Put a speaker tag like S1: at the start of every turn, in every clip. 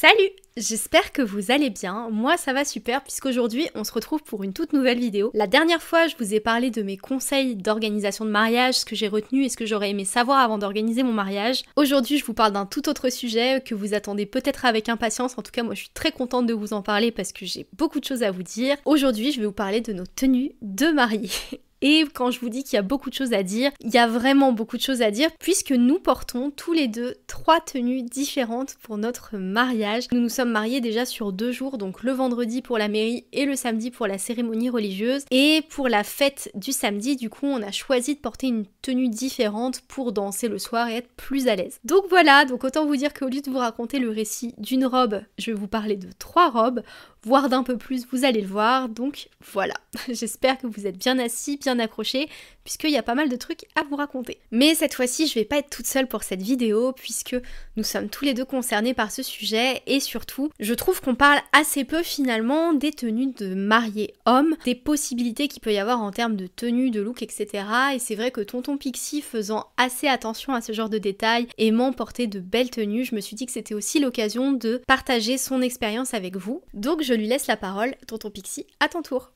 S1: Salut J'espère que vous allez bien, moi ça va super puisqu'aujourd'hui on se retrouve pour une toute nouvelle vidéo. La dernière fois je vous ai parlé de mes conseils d'organisation de mariage, ce que j'ai retenu et ce que j'aurais aimé savoir avant d'organiser mon mariage. Aujourd'hui je vous parle d'un tout autre sujet que vous attendez peut-être avec impatience, en tout cas moi je suis très contente de vous en parler parce que j'ai beaucoup de choses à vous dire. Aujourd'hui je vais vous parler de nos tenues de mariée. Et quand je vous dis qu'il y a beaucoup de choses à dire, il y a vraiment beaucoup de choses à dire puisque nous portons tous les deux trois tenues différentes pour notre mariage. Nous nous sommes mariés déjà sur deux jours, donc le vendredi pour la mairie et le samedi pour la cérémonie religieuse. Et pour la fête du samedi, du coup, on a choisi de porter une tenue différente pour danser le soir et être plus à l'aise. Donc voilà, donc autant vous dire qu'au lieu de vous raconter le récit d'une robe, je vais vous parler de trois robes voire d'un peu plus, vous allez le voir. Donc voilà, j'espère que vous êtes bien assis, bien accrochés, puisqu'il y a pas mal de trucs à vous raconter. Mais cette fois-ci, je vais pas être toute seule pour cette vidéo, puisque nous sommes tous les deux concernés par ce sujet, et surtout, je trouve qu'on parle assez peu finalement des tenues de mariés hommes, des possibilités qu'il peut y avoir en termes de tenue, de look, etc. Et c'est vrai que Tonton Pixie faisant assez attention à ce genre de détails, aimant porter de belles tenues, je me suis dit que c'était aussi l'occasion de partager son expérience avec vous. Donc je lui laisse la parole. Tonton Pixie, à ton tour.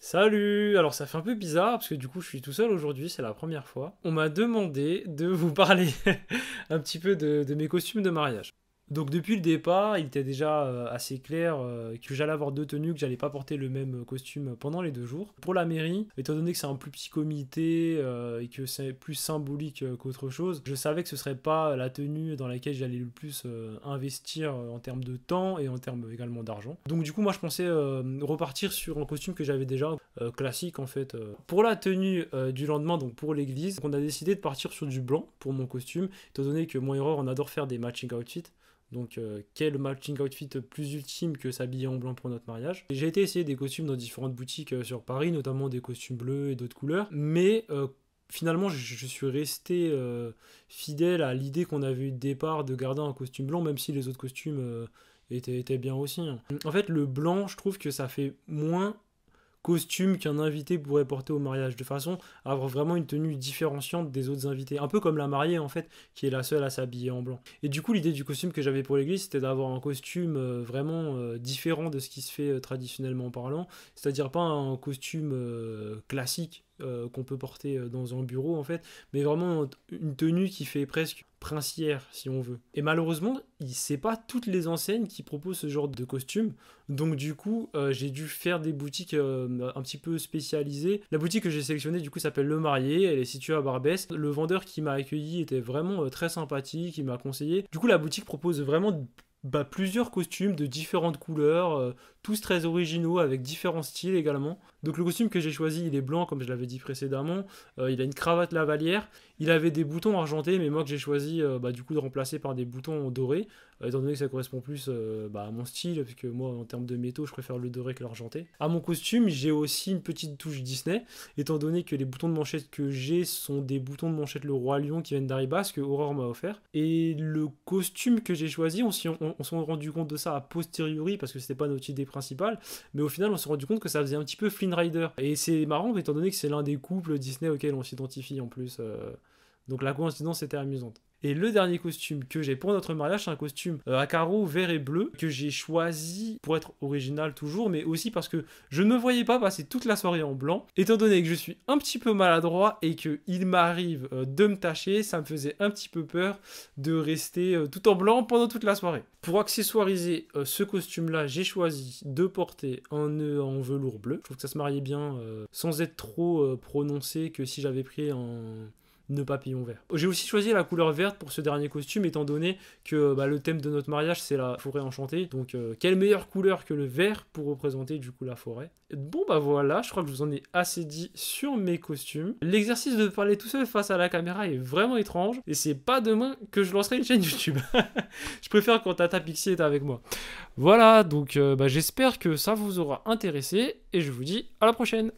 S2: Salut Alors ça fait un peu bizarre parce que du coup je suis tout seul aujourd'hui, c'est la première fois. On m'a demandé de vous parler un petit peu de, de, mes costumes de mariage. Donc depuis le départ, il était déjà euh, assez clair euh, que j'allais avoir deux tenues, que j'allais pas porter le même costume pendant les deux jours. Pour la mairie, étant donné que c'est un plus petit comité euh, et que c'est plus symbolique qu'autre chose, je savais que ce serait pas la tenue dans laquelle j'allais le plus investir en termes de temps et en termes également d'argent. Donc du coup, moi je pensais repartir sur un costume que j'avais déjà classique en fait. Pour la tenue du lendemain, donc pour l'église, on a décidé de partir sur du blanc pour mon costume, étant donné que mon erreur on adore faire des matching outfits. Donc, euh, quel matching outfit plus ultime que s'habiller en blanc pour notre mariage J'ai été essayer des costumes dans différentes boutiques euh, sur Paris, notamment des costumes bleus et d'autres couleurs, mais euh, finalement, je, suis resté fidèle à l'idée qu'on avait eu de départ de garder un costume blanc, même si les autres costumes étaient, bien aussi. Hein. En fait, le blanc, je trouve que ça fait moins costume qu'un invité pourrait porter au mariage, de façon à avoir vraiment une tenue différenciante des autres invités, un peu comme la mariée en fait, qui est la seule à s'habiller en blanc. Et du coup, l'idée du costume que j'avais pour l'église, c'était d'avoir un costume euh, vraiment euh, différent de ce qui se fait euh, traditionnellement parlant, c'est-à-dire pas un costume classique euh, qu'on peut porter euh, dans un bureau en fait, mais vraiment une tenue qui fait presque princière si on veut. Et malheureusement, il sait pas toutes les enseignes qui proposent ce genre de costume, donc du coup euh, j'ai dû faire des boutiques un petit peu spécialisées. La boutique que j'ai sélectionnée du coup s'appelle Le Marié, elle est située à Barbès. Le vendeur qui m'a accueilli était vraiment très sympathique, il m'a conseillé. Du coup la boutique propose vraiment bah, plusieurs costumes de différentes couleurs, tous très originaux avec différents styles également. Donc le costume que j'ai choisi, il est blanc comme je l'avais dit précédemment. Euh, il a une cravate lavalière. Il avait des boutons argentés, mais moi que j'ai choisi euh, bah, du coup de remplacer par des boutons dorés, euh, étant donné que ça correspond plus bah, à mon style, puisque moi en termes de métaux, je préfère le doré que l'argenté. À mon costume, j'ai aussi une petite touche Disney, étant donné que les boutons de manchette que j'ai sont des boutons de manchette le roi lion qui viennent d'Aribas, que Aurore m'a offert. Et le costume que j'ai choisi, on s'est on, rendu compte de ça a posteriori parce que c'était pas notre idée principale, mais au final on s'est rendu compte que ça faisait un petit peu flingue et c'est marrant, étant donné que c'est l'un des couples Disney auxquels on s'identifie en plus. Euh. donc la coïncidence était amusante. Et le dernier costume que j'ai pour notre mariage, c'est un costume à euh, carreaux vert et bleu que j'ai choisi pour être original toujours, mais aussi parce que je ne me voyais pas passer toute la soirée en blanc. Étant donné que je suis un petit peu maladroit et qu'il m'arrive euh, de me tacher, ça me faisait un petit peu peur de rester euh, tout en blanc pendant toute la soirée. Pour accessoiriser ce costume-là, j'ai choisi de porter un nœud en velours bleu. Je trouve que ça se mariait bien sans être trop prononcé que si j'avais pris un ne papillon vert. J'ai aussi choisi la couleur verte pour ce dernier costume étant donné que bah, le thème de notre mariage c'est la forêt enchantée. Donc euh, quelle meilleure couleur que le vert pour représenter du coup la forêt. Bon bah voilà, je crois que je vous en ai assez dit sur mes costumes. L'exercice de parler tout seul face à la caméra est vraiment étrange et c'est pas demain que je lancerai une chaîne YouTube. je préfère quand Tata Pixie est avec moi. Voilà, donc euh, bah, j'espère que ça vous aura intéressé et je vous dis à la prochaine.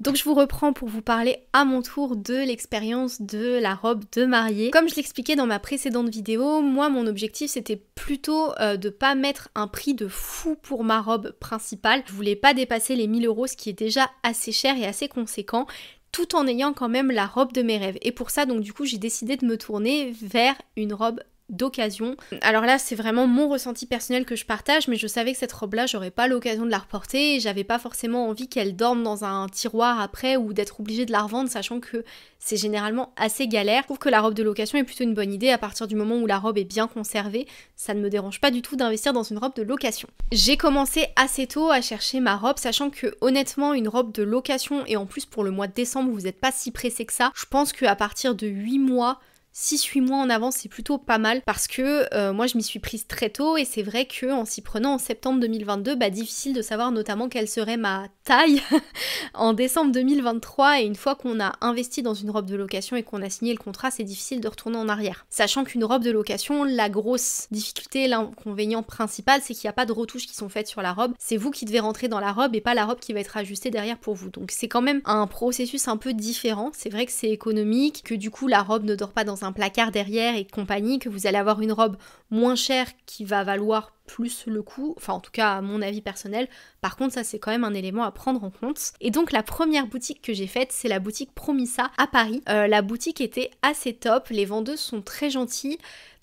S1: Donc je vous reprends pour vous parler à mon tour de l'expérience de la robe de mariée. Comme je l'expliquais dans ma précédente vidéo, moi mon objectif c'était plutôt euh, de pas mettre un prix de fou pour ma robe principale. Je voulais pas dépasser les 1000 euros, ce qui est déjà assez cher et assez conséquent tout en ayant quand même la robe de mes rêves. Et pour ça, donc du coup, j'ai décidé de me tourner vers une robe d'occasion. Alors là, c'est vraiment mon ressenti personnel que je partage, mais je savais que cette robe-là, j'aurais pas l'occasion de la reporter, et j'avais pas forcément envie qu'elle dorme dans un tiroir après ou d'être obligée de la revendre, sachant que c'est généralement assez galère. Je trouve que la robe de location est plutôt une bonne idée à partir du moment où la robe est bien conservée. Ça ne me dérange pas du tout d'investir dans une robe de location. J'ai commencé assez tôt à chercher ma robe, sachant que honnêtement, une robe de location, et en plus pour le mois de décembre, vous n'êtes pas si pressé que ça, je pense qu'à partir de 8 mois, 6-8 mois en avance, c'est plutôt pas mal parce que euh, moi je m'y suis prise très tôt et c'est vrai que en s'y prenant en septembre 2022, bah difficile de savoir notamment quelle serait ma taille en décembre 2023 et une fois qu'on a investi dans une robe de location et qu'on a signé le contrat, c'est difficile de retourner en arrière. Sachant qu'une robe de location, la grosse difficulté, l'inconvénient principal, c'est qu'il n'y a pas de retouches qui sont faites sur la robe, c'est vous qui devez rentrer dans la robe et pas la robe qui va être ajustée derrière pour vous. Donc c'est quand même un processus un peu différent. C'est vrai que c'est économique, que du coup la robe ne dort pas dans un un placard derrière et compagnie, que vous allez avoir une robe moins chère qui va valoir plus le coût, enfin en tout cas à mon avis personnel. Par contre, ça c'est quand même un élément à prendre en compte. Et donc la première boutique que j'ai faite, c'est la boutique Promissa à Paris. Euh, la boutique était assez top, les vendeuses sont très gentilles.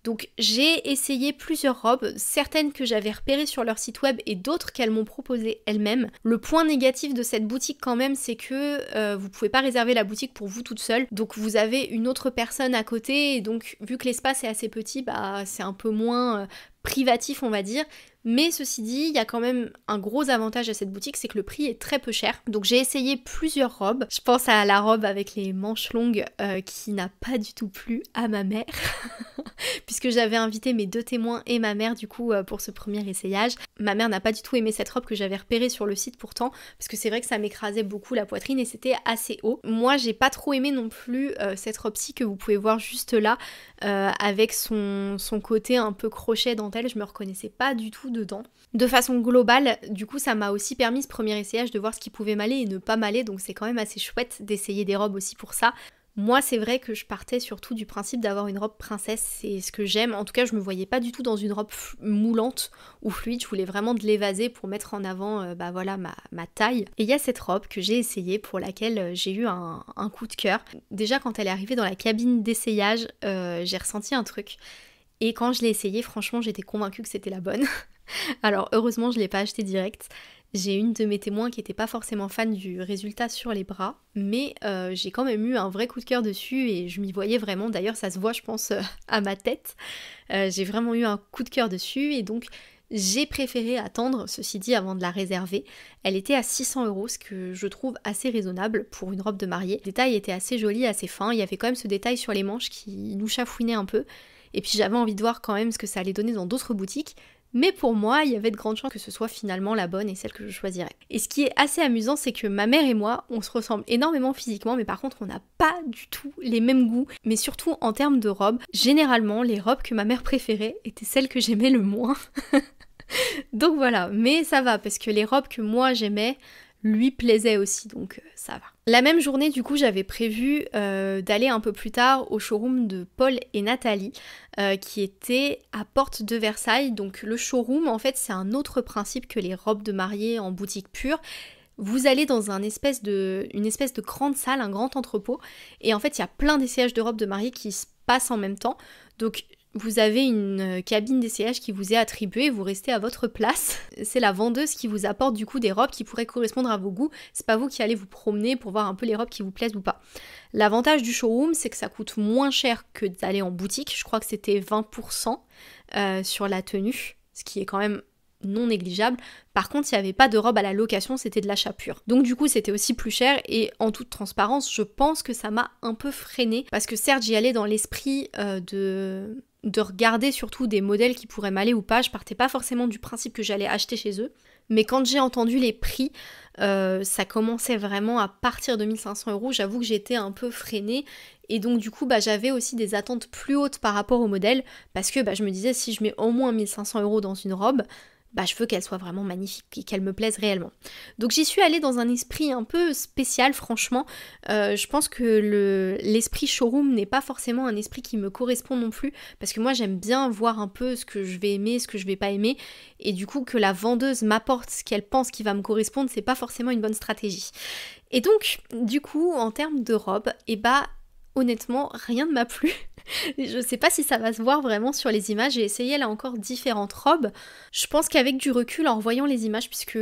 S1: Donc j'ai essayé plusieurs robes, certaines que j'avais repérées sur leur site web et d'autres qu'elles m'ont proposées elles-mêmes. Le point négatif de cette boutique quand même, c'est que vous euh, vous pouvez pas réserver la boutique pour vous toute seule. Donc vous avez une autre personne à côté et donc vu que l'espace est assez petit, bah c'est un peu moins euh, privatif, on va dire, mais ceci dit, il y a quand même un gros avantage à cette boutique, c'est que le prix est très peu cher. Donc j'ai essayé plusieurs robes. Je pense à la robe avec les manches longues euh, qui n'a pas du tout plu à ma mère, puisque j'avais invité mes deux témoins et ma mère du coup euh, pour ce premier essayage. Ma mère n'a pas du tout aimé cette robe que j'avais repérée sur le site pourtant, parce que c'est vrai que ça m'écrasait beaucoup la poitrine et c'était assez haut. Moi j'ai pas trop aimé non plus euh, cette robe-ci que vous pouvez voir juste là, avec son, son côté un peu crochet dentelle. Je me reconnaissais pas du tout dedans. De façon globale, du coup, ça m'a aussi permis ce premier essayage de voir ce qui pouvait m'aller et ne pas m'aller, donc c'est quand même assez chouette d'essayer des robes aussi pour ça. Moi, c'est vrai que je partais surtout du principe d'avoir une robe princesse, c'est ce que j'aime. En tout cas, je me voyais pas du tout dans une robe moulante ou fluide. Je voulais vraiment de l'évaser pour mettre en avant, euh, bah voilà, ma, taille. Et il y a cette robe que j'ai essayée pour laquelle euh, j'ai eu un, coup de cœur. Déjà, quand elle est arrivée dans la cabine d'essayage, euh, j'ai ressenti un truc. Et quand je l'ai essayée, franchement, j'étais convaincue que c'était la bonne. Alors heureusement, je ne l'ai pas acheté direct. J'ai une de mes témoins qui n'était pas forcément fan du résultat sur les bras, mais euh, j'ai quand même eu un vrai coup de cœur dessus et je m'y voyais vraiment. D'ailleurs, ça se voit, je pense, euh, à ma tête. Euh, j'ai vraiment eu un coup de cœur dessus et donc j'ai préféré attendre, ceci dit, avant de la réserver. Elle était à 600 euros, ce que je trouve assez raisonnable pour une robe de mariée. Le détail était assez joli, assez fin. Il y avait quand même ce détail sur les manches qui nous chafouinait un peu. Et puis j'avais envie de voir quand même ce que ça allait donner dans d'autres boutiques mais pour moi, il y avait de grandes chances que ce soit finalement la bonne et celle que je choisirais. Et ce qui est assez amusant, c'est que ma mère et moi, on se ressemble énormément physiquement, mais par contre, on n'a pas du tout les mêmes goûts, mais surtout en termes de robes. Généralement, les robes que ma mère préférait étaient celles que j'aimais le moins. Donc voilà, mais ça va, parce que les robes que moi j'aimais, lui plaisait aussi, donc euh, ça va. La même journée, du coup, j'avais prévu euh, d'aller un peu plus tard au showroom de Paul et Nathalie, euh, qui était à Porte de Versailles. Donc le showroom, en fait, c'est un autre principe que les robes de mariée en boutique pure. Vous allez dans un espèce de, une espèce de grande salle, un grand entrepôt, et en fait, il y a plein d'essayages de robes de mariée qui se passent en même temps. Donc vous avez une euh, cabine d'essayage qui vous est attribuée, vous restez à votre place. C'est la vendeuse qui vous apporte du coup des robes qui pourraient correspondre à vos goûts. C'est pas vous qui allez vous promener pour voir un peu les robes qui vous plaisent ou pas. L'avantage du showroom, c'est que ça coûte moins cher que d'aller en boutique. Je crois que c'était 20% euh, sur la tenue, ce qui est quand même non négligeable. Par contre, il n'y avait pas de robe à la location, c'était de l'achat pur. Donc du coup, c'était aussi plus cher et en toute transparence, je pense que ça m'a un peu freiné parce que certes, j'y allais dans l'esprit euh, de de regarder surtout des modèles qui pourraient m'aller ou pas. Je partais pas forcément du principe que j'allais acheter chez eux. Mais quand j'ai entendu les prix, euh, ça commençait vraiment à partir de 1500 euros. J'avoue que j'étais un peu freinée. Et donc, du coup, bah, j'avais aussi des attentes plus hautes par rapport au modèle. Parce que bah, je me disais, si je mets au moins 1500 euros dans une robe, bah, je veux qu'elle soit vraiment magnifique et qu'elle me plaise réellement. Donc j'y suis allée dans un esprit un peu spécial, franchement. Euh, je pense que l'esprit showroom n'est pas forcément un esprit qui me correspond non plus, parce que moi j'aime bien voir un peu ce que je vais aimer, ce que je vais pas aimer, et du coup que la vendeuse m'apporte ce qu'elle pense qui va me correspondre, c'est pas forcément une bonne stratégie. Et donc, du coup, en termes de robe, et eh bah honnêtement, rien ne m'a plu. je sais pas si ça va se voir vraiment sur les images. J'ai essayé là encore différentes robes. Je pense qu'avec du recul, en revoyant les images, puisque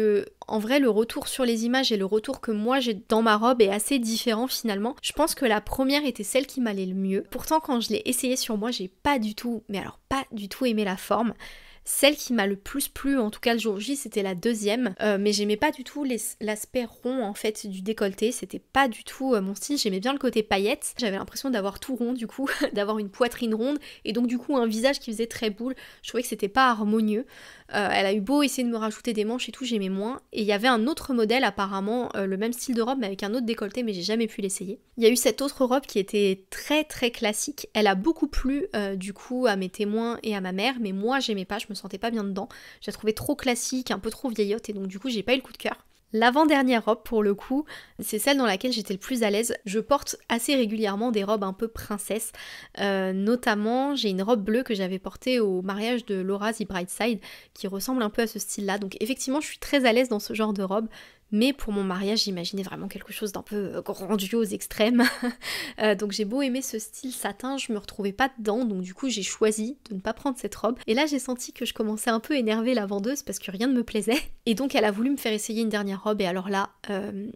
S1: en vrai le retour sur les images et le retour que moi j'ai dans ma robe est assez différent finalement, je pense que la première était celle qui m'allait le mieux. Pourtant, quand je l'ai essayée sur moi, j'ai pas du tout, mais alors pas du tout aimé la forme. Celle qui m'a le plus plu, en tout cas le jour J, c'était la deuxième, euh, mais j'aimais pas du tout l'aspect rond en fait du décolleté, c'était pas du tout euh, mon style, j'aimais bien le côté paillette, j'avais l'impression d'avoir tout rond du coup, d'avoir une poitrine ronde et donc du coup un visage qui faisait très boule, je trouvais que c'était pas harmonieux. Euh, elle a eu beau essayer de me rajouter des manches et tout, j'aimais moins. Et il y avait un autre modèle apparemment, euh, le même style de robe mais avec un autre décolleté, mais j'ai jamais pu l'essayer. Il y a eu cette autre robe qui était très très classique. Elle a beaucoup plu euh, du coup à mes témoins et à ma mère, mais moi j'aimais pas, je me sentais pas bien dedans. J'ai trouvé trop classique, un peu trop vieillotte et donc du coup j'ai pas eu le coup de cœur. L'avant-dernière robe, pour le coup, c'est celle dans laquelle j'étais le plus à l'aise. Je porte assez régulièrement des robes un peu princesse. Euh, notamment, j'ai une robe bleue que j'avais portée au mariage de Laura The Brightside, qui ressemble un peu à ce style-là. Donc effectivement, je suis très à l'aise dans ce genre de robe. Mais pour mon mariage, j'imaginais vraiment quelque chose d'un peu euh, grandiose, extrême. Euh, donc j'ai beau aimer ce style satin, je me retrouvais pas dedans, donc du coup j'ai choisi de ne pas prendre cette robe. Et là j'ai senti que je commençais un peu à énerver la vendeuse parce que rien ne me plaisait. Et donc elle a voulu me faire essayer une dernière robe, et alors là, euh,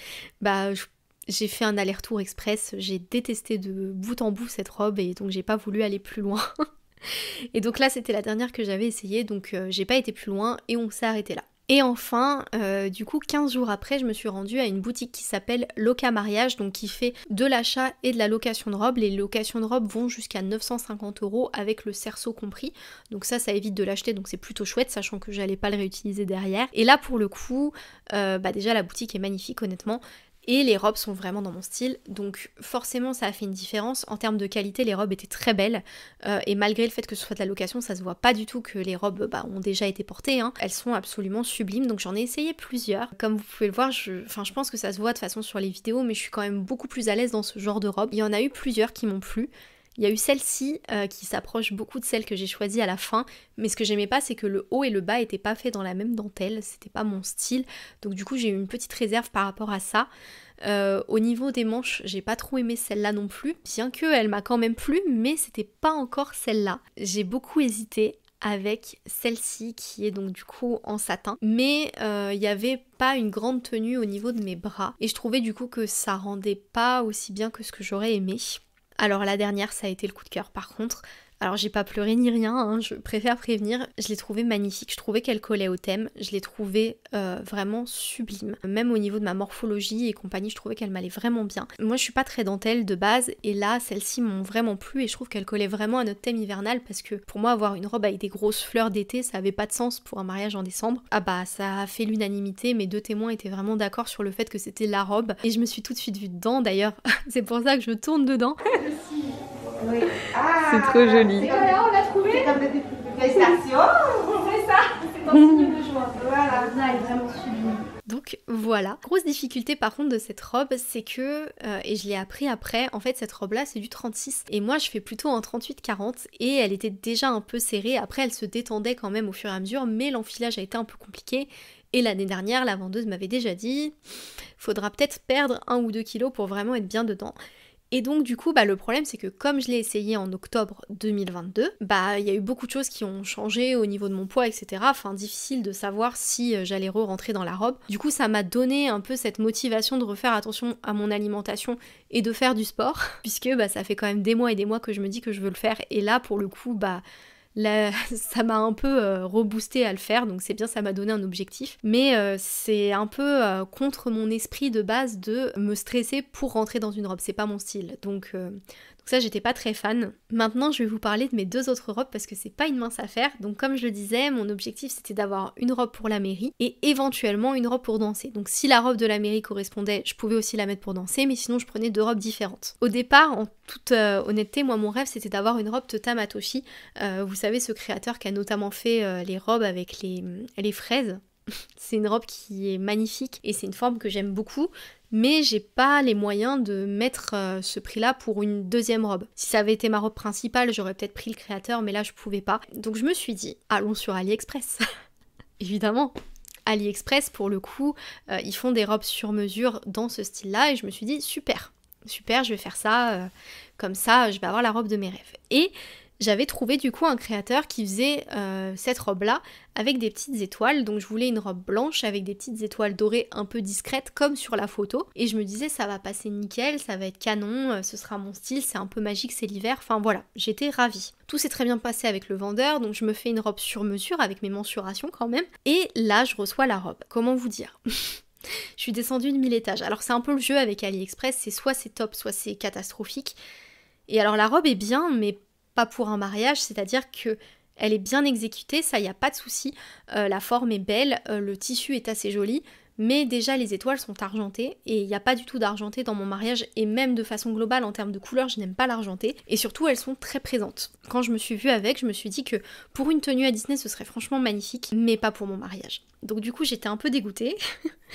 S1: bah j'ai fait un aller-retour express, j'ai détesté de bout en bout cette robe et donc j'ai pas voulu aller plus loin. et donc là c'était la dernière que j'avais essayée, donc j'ai pas été plus loin et on s'est arrêté là. Et enfin, euh, du coup, 15 jours après, je me suis rendue à une boutique qui s'appelle Loca Mariage, donc qui fait de l'achat et de la location de robes. Les locations de robes vont jusqu'à 950 euros avec le cerceau compris. Donc ça, ça évite de l'acheter, donc c'est plutôt chouette, sachant que j'allais pas le réutiliser derrière. Et là, pour le coup, euh, bah déjà, la boutique est magnifique, honnêtement. Et les robes sont vraiment dans mon style, donc forcément ça a fait une différence. En termes de qualité, les robes étaient très belles, euh, et malgré le fait que ce soit de la location, ça se voit pas du tout que les robes bah, ont déjà été portées. Hein. Elles sont absolument sublimes, donc j'en ai essayé plusieurs. Comme vous pouvez le voir, je, enfin, je pense que ça se voit de façon sur les vidéos, mais je suis quand même beaucoup plus à l'aise dans ce genre de robe. Il y en a eu plusieurs qui m'ont plu, il y a eu celle-ci euh, qui s'approche beaucoup de celle que j'ai choisie à la fin, mais ce que j'aimais pas c'est que le haut et le bas n'étaient pas faits dans la même dentelle, c'était pas mon style, donc du coup j'ai eu une petite réserve par rapport à ça. Euh, au niveau des manches, j'ai pas trop aimé celle-là non plus, bien que elle m'a quand même plu, mais c'était pas encore celle-là. J'ai beaucoup hésité avec celle-ci qui est donc du coup en satin. Mais il euh, n'y avait pas une grande tenue au niveau de mes bras. Et je trouvais du coup que ça rendait pas aussi bien que ce que j'aurais aimé. Alors la dernière, ça a été le coup de cœur par contre. Alors j'ai pas pleuré ni rien, hein, je préfère prévenir. Je l'ai trouvée magnifique, je trouvais qu'elle collait au thème, je l'ai trouvée euh, vraiment sublime. Même au niveau de ma morphologie et compagnie, je trouvais qu'elle m'allait vraiment bien. Moi je suis pas très dentelle de base et là celles-ci m'ont vraiment plu et je trouve qu'elle collait vraiment à notre thème hivernal parce que pour moi avoir une robe avec des grosses fleurs d'été ça avait pas de sens pour un mariage en décembre. Ah bah ça a fait l'unanimité, mes deux témoins étaient vraiment d'accord sur le fait que c'était la robe et je me suis tout de suite vue dedans d'ailleurs, c'est pour ça que je tourne dedans. Ah, c'est trop joli. Donc voilà. Grosse difficulté par contre de cette robe, c'est que, euh, et je l'ai appris après, en fait cette robe là c'est du 36 et moi je fais plutôt un 38-40 et elle était déjà un peu serrée, après elle se détendait quand même au fur et à mesure mais l'enfilage a été un peu compliqué et l'année dernière la vendeuse m'avait déjà dit faudra peut-être perdre un ou deux kilos pour vraiment être bien dedans. Et donc du coup, bah, le problème c'est que comme je l'ai essayé en octobre 2022, bah il y a eu beaucoup de choses qui ont changé au niveau de mon poids, etc. Enfin difficile de savoir si euh, j'allais re-rentrer dans la robe. Du coup, ça m'a donné un peu cette motivation de refaire attention à mon alimentation et de faire du sport, puisque bah, ça fait quand même des mois et des mois que je me dis que je veux le faire. Et là, pour le coup, bah ça m'a un peu euh, reboosté à le faire, donc c'est bien, ça m'a donné un objectif. Mais euh, c'est un peu euh, contre mon esprit de base de me stresser pour rentrer dans une robe. C'est pas mon style. Donc, ça, j'étais pas très fan. Maintenant, je vais vous parler de mes deux autres robes parce que c'est pas une mince affaire. Donc, comme je le disais, mon objectif c'était d'avoir une robe pour la mairie et éventuellement une robe pour danser. Donc, si la robe de la mairie correspondait, je pouvais aussi la mettre pour danser, mais sinon, je prenais deux robes différentes. Au départ, en toute euh, honnêteté, moi, mon rêve c'était d'avoir une robe Tota Matoshi. Euh, vous savez, ce créateur qui a notamment fait euh, les robes avec les, les fraises. c'est une robe qui est magnifique et c'est une forme que j'aime beaucoup mais j'ai pas les moyens de mettre euh, ce prix-là pour une deuxième robe. Si ça avait été ma robe principale, j'aurais peut-être pris le créateur, mais là je pouvais pas. Donc je me suis dit, allons sur AliExpress. Évidemment, AliExpress, pour le coup, euh, ils font des robes sur mesure dans ce style-là et je me suis dit super, super, je vais faire ça, euh, comme ça, je vais avoir la robe de mes rêves. Et j'avais trouvé du coup un créateur qui faisait euh, cette robe-là avec des petites étoiles. Donc je voulais une robe blanche avec des petites étoiles dorées un peu discrètes comme sur la photo. Et je me disais ça va passer nickel, ça va être canon, euh, ce sera mon style, c'est un peu magique, c'est l'hiver. Enfin voilà, j'étais ravie. Tout s'est très bien passé avec le vendeur, donc je me fais une robe sur mesure avec mes mensurations quand même. Et là je reçois la robe. Comment vous dire Je suis descendue de mille étages. Alors c'est un peu le jeu avec AliExpress, c'est soit c'est top, soit c'est catastrophique. Et alors la robe est bien, mais pas pour un mariage, c'est-à-dire que elle est bien exécutée, ça y a pas de souci, euh, la forme est belle, euh, le tissu est assez joli, mais déjà, les étoiles sont argentées et il n'y a pas du tout d'argenté dans mon mariage et même de façon globale en termes de couleur, je n'aime pas l'argenté. Et surtout, elles sont très présentes. Quand je me suis vue avec, je me suis dit que pour une tenue à Disney, ce serait franchement magnifique, mais pas pour mon mariage. Donc du coup, j'étais un peu dégoûtée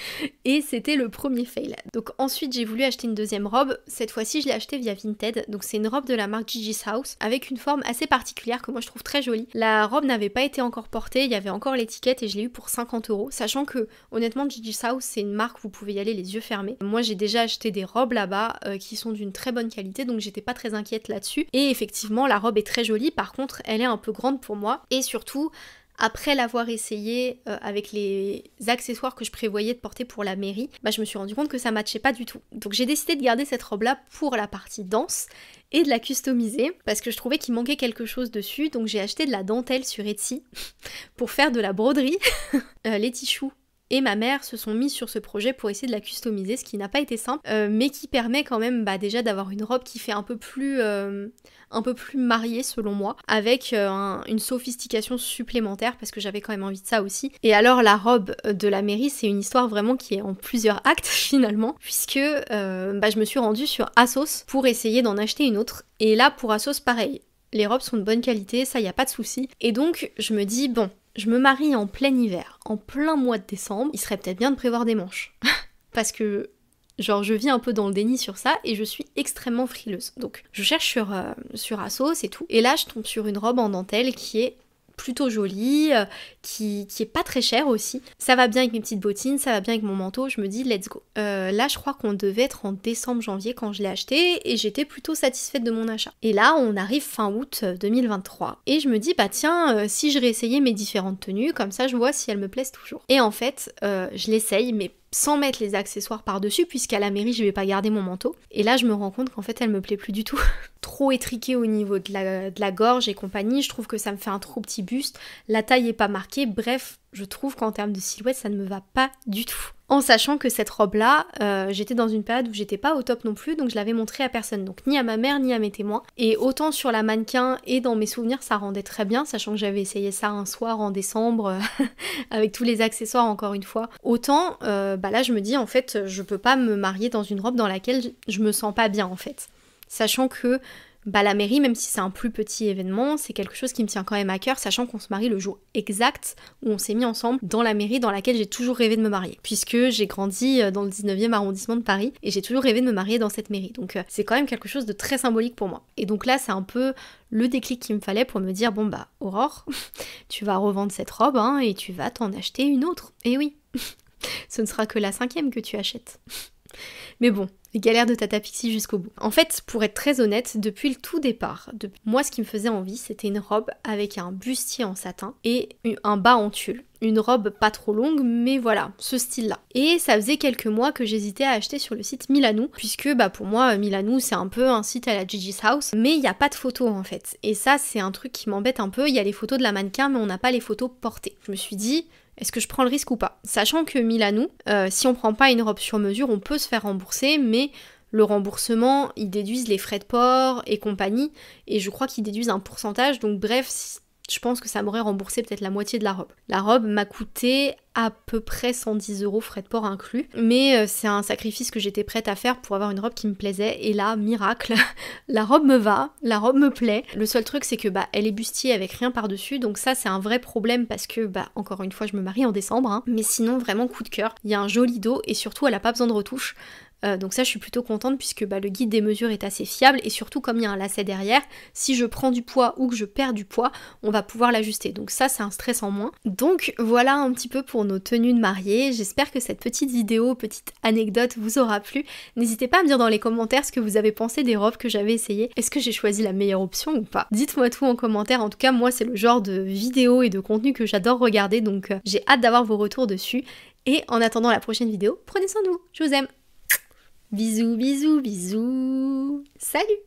S1: et c'était le premier fail. Donc ensuite, j'ai voulu acheter une deuxième robe. Cette fois-ci, je l'ai achetée via Vinted. Donc c'est une robe de la marque Gigi's House avec une forme assez particulière que moi je trouve très jolie. La robe n'avait pas été encore portée, il y avait encore l'étiquette et je l'ai eu pour 50 euros, sachant que honnêtement, Gigi's c'est une marque, où vous pouvez y aller les yeux fermés. Moi j'ai déjà acheté des robes là-bas euh, qui sont d'une très bonne qualité, donc j'étais pas très inquiète là-dessus. Et effectivement, la robe est très jolie, par contre elle est un peu grande pour moi. Et surtout, après l'avoir essayé euh, avec les accessoires que je prévoyais de porter pour la mairie, bah, je me suis rendu compte que ça matchait pas du tout. Donc j'ai décidé de garder cette robe là pour la partie danse et de la customiser parce que je trouvais qu'il manquait quelque chose dessus. Donc j'ai acheté de la dentelle sur Etsy pour faire de la broderie. Euh, les tichous et ma mère se sont mis sur ce projet pour essayer de la customiser, ce qui n'a pas été simple, euh, mais qui permet quand même bah, déjà d'avoir une robe qui fait un peu plus, euh, un peu plus mariée selon moi, avec euh, une sophistication supplémentaire parce que j'avais quand même envie de ça aussi. Et alors la robe de la mairie, c'est une histoire vraiment qui est en plusieurs actes finalement, puisque bah, je me suis rendue sur Asos pour essayer d'en acheter une autre. Et là pour Asos, pareil, les robes sont de bonne qualité, ça n'y a pas de souci. Et donc je me dis bon, je me marie en plein hiver, en plein mois de décembre, il serait peut-être bien de prévoir des manches. Parce que, genre, je vis un peu dans le déni sur ça et je suis extrêmement frileuse. Donc, je cherche sur, euh, sur Asos et tout. Et là, je tombe sur une robe en dentelle qui est plutôt jolie, euh, qui, qui est pas très chère aussi. Ça va bien avec mes petites bottines, ça va bien avec mon manteau, je me dis let's go. Euh, là je crois qu'on devait être en décembre, janvier quand je l'ai acheté et j'étais plutôt satisfaite de mon achat. Et là on arrive fin août 2023 euh, et je me dis bah tiens si je réessayais mes différentes tenues comme ça je vois si elles me plaisent toujours. Et en fait je l'essaye mais sans mettre les accessoires par-dessus, puisqu'à la mairie, je vais pas garder mon manteau. Et là, je me rends compte qu'en fait, elle me plaît plus du tout. trop étriquée au niveau de la, de la gorge et compagnie, je trouve que ça me fait un trop petit buste, la taille est pas marquée, bref, je trouve qu'en termes de silhouette, ça ne me va pas du tout. En sachant que cette robe-là, euh, j'étais dans une période où j'étais pas au top non plus, donc je l'avais montrée à personne, donc ni à ma mère ni à mes témoins. Et autant sur la mannequin et dans mes souvenirs, ça rendait très bien, sachant que j'avais essayé ça un soir en décembre avec tous les accessoires encore une fois. Autant, euh, bah là, je me dis en fait, je peux pas me marier dans une robe dans laquelle je me sens pas bien en fait, sachant que bah, la mairie, même si c'est un plus petit événement, c'est quelque chose qui me tient quand même à cœur, sachant qu'on se marie le jour exact où on s'est mis ensemble dans la mairie dans laquelle j'ai toujours rêvé de me marier, puisque j'ai grandi euh, dans le 19e arrondissement de Paris et j'ai toujours rêvé de me marier dans cette mairie. Donc euh, c'est quand même quelque chose de très symbolique pour moi. Et donc là, c'est un peu le déclic qu'il me fallait pour me dire bon bah Aurore, tu vas revendre cette robe hein, et tu vas t'en acheter une autre. Et eh oui, ce ne sera que la cinquième que tu achètes. Mais bon, les galères de Tata Pixie jusqu'au bout. En fait, pour être très honnête, depuis le tout départ, moi ce qui me faisait envie, c'était une robe avec un bustier en satin et un bas en tulle. Une robe pas trop longue, mais voilà, ce style-là. Et ça faisait quelques mois que j'hésitais à acheter sur le site Milanou, puisque bah pour moi, Milanou c'est un peu un site à la Gigi's House, mais il n'y a pas de photos en fait. Et ça, c'est un truc qui m'embête un peu, il y a les photos de la mannequin, mais on n'a pas les photos portées. Je me suis dit, est-ce que je prends le risque ou pas Sachant que Milanou, euh, si on prend pas une robe sur mesure, on peut se faire rembourser, mais le remboursement, ils déduisent les frais de port et compagnie, et je crois qu'ils déduisent un pourcentage, donc bref, je pense que ça m'aurait remboursé peut-être la moitié de la robe. La robe m'a coûté à peu près 110 euros frais de port inclus, mais euh, c'est un sacrifice que j'étais prête à faire pour avoir une robe qui me plaisait. Et là, miracle, la robe me va, la robe me plaît. Le seul truc, c'est que bah elle est bustier avec rien par dessus, donc ça c'est un vrai problème parce que bah encore une fois, je me marie en décembre, hein. mais sinon vraiment coup de cœur. Il y a un joli dos et surtout, elle a pas besoin de retouches. Euh, donc ça, je suis plutôt contente puisque bah, le guide des mesures est assez fiable et surtout comme il y a un lacet derrière, si je prends du poids ou que je perds du poids, on va pouvoir l'ajuster. Donc ça, c'est un stress en moins. Donc voilà un petit peu pour nos tenues de mariée. J'espère que cette petite vidéo, petite anecdote vous aura plu. N'hésitez pas à me dire dans les commentaires ce que vous avez pensé des robes que j'avais essayées. Est-ce que j'ai choisi la meilleure option ou pas Dites-moi tout en commentaire. En tout cas, moi, c'est le genre de vidéo et de contenu que j'adore regarder, donc euh, j'ai hâte d'avoir vos retours dessus. Et en attendant la prochaine vidéo, prenez soin de vous. Je vous aime. Bisous, bisous, bisous. Salut